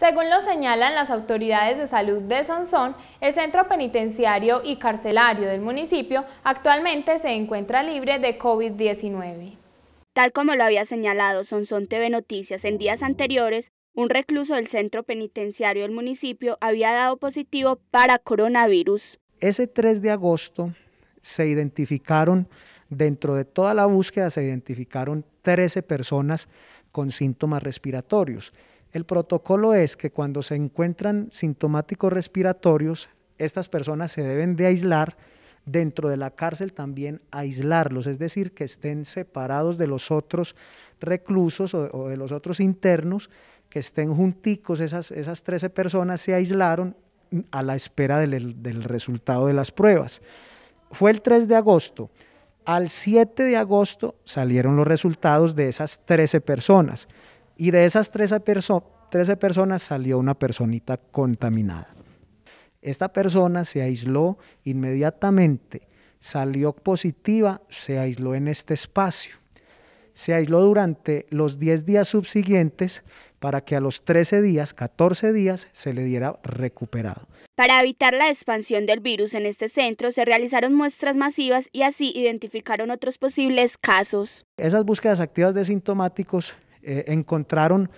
Según lo señalan las autoridades de salud de Sonsón, el centro penitenciario y carcelario del municipio actualmente se encuentra libre de COVID-19. Tal como lo había señalado Sonsón TV Noticias en días anteriores, un recluso del centro penitenciario del municipio había dado positivo para coronavirus. Ese 3 de agosto se identificaron, dentro de toda la búsqueda, se identificaron 13 personas con síntomas respiratorios. El protocolo es que cuando se encuentran sintomáticos respiratorios, estas personas se deben de aislar, dentro de la cárcel también aislarlos, es decir, que estén separados de los otros reclusos o, de los otros internos, que estén junticos, esas, esas 13 personas se aislaron a la espera del, del resultado de las pruebas. Fue el 3 de agosto. Al 7 de agosto salieron los resultados de esas 13 personas. Y de esas 13, perso 13 personas salió una personita contaminada. Esta persona se aisló inmediatamente, salió positiva, se aisló en este espacio. Se aisló durante los 10 días subsiguientes para que a los 13 días, 14 días, se le diera recuperado. Para evitar la expansión del virus en este centro, se realizaron muestras masivas y así identificaron otros posibles casos. Esas búsquedas activas de sintomáticos eh, encontraron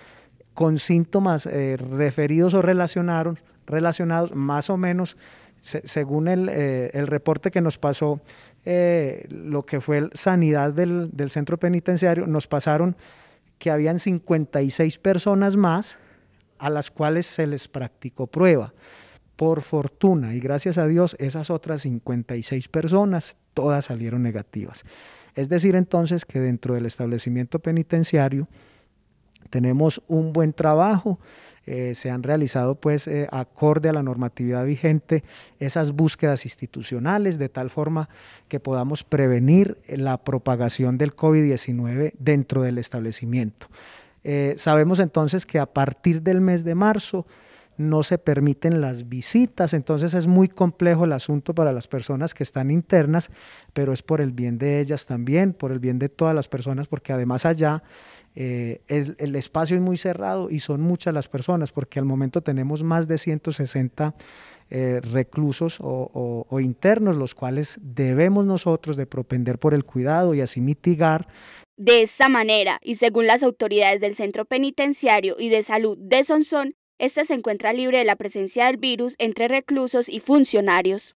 con síntomas eh, referidos o relacionaron, relacionados más o menos, según eh, el, reporte que nos pasó, lo que fue sanidad del centro penitenciario, nos pasaron que habían 56 personas más a las cuales se les practicó prueba. Por fortuna y gracias a Dios, esas otras 56 personas todas salieron negativas. Es decir, entonces, que dentro del establecimiento penitenciario tenemos un buen trabajo. Eh, se han realizado pues eh, acorde a la normatividad vigente esas búsquedas institucionales de tal forma que podamos prevenir la propagación del COVID-19 dentro del establecimiento. Eh, sabemos entonces que a partir del mes de marzo no se permiten las visitas, entonces es muy complejo el asunto para las personas que están internas, pero es por el bien de ellas también, por el bien de todas las personas, porque además allá eh, es, el espacio es muy cerrado y son muchas las personas, porque al momento tenemos más de 160 eh, reclusos o, internos, los cuales debemos nosotros de propender por el cuidado y así mitigar. De esta manera, y según las autoridades del Centro Penitenciario y de Salud de Sonsón, esta se encuentra libre de la presencia del virus entre reclusos y funcionarios.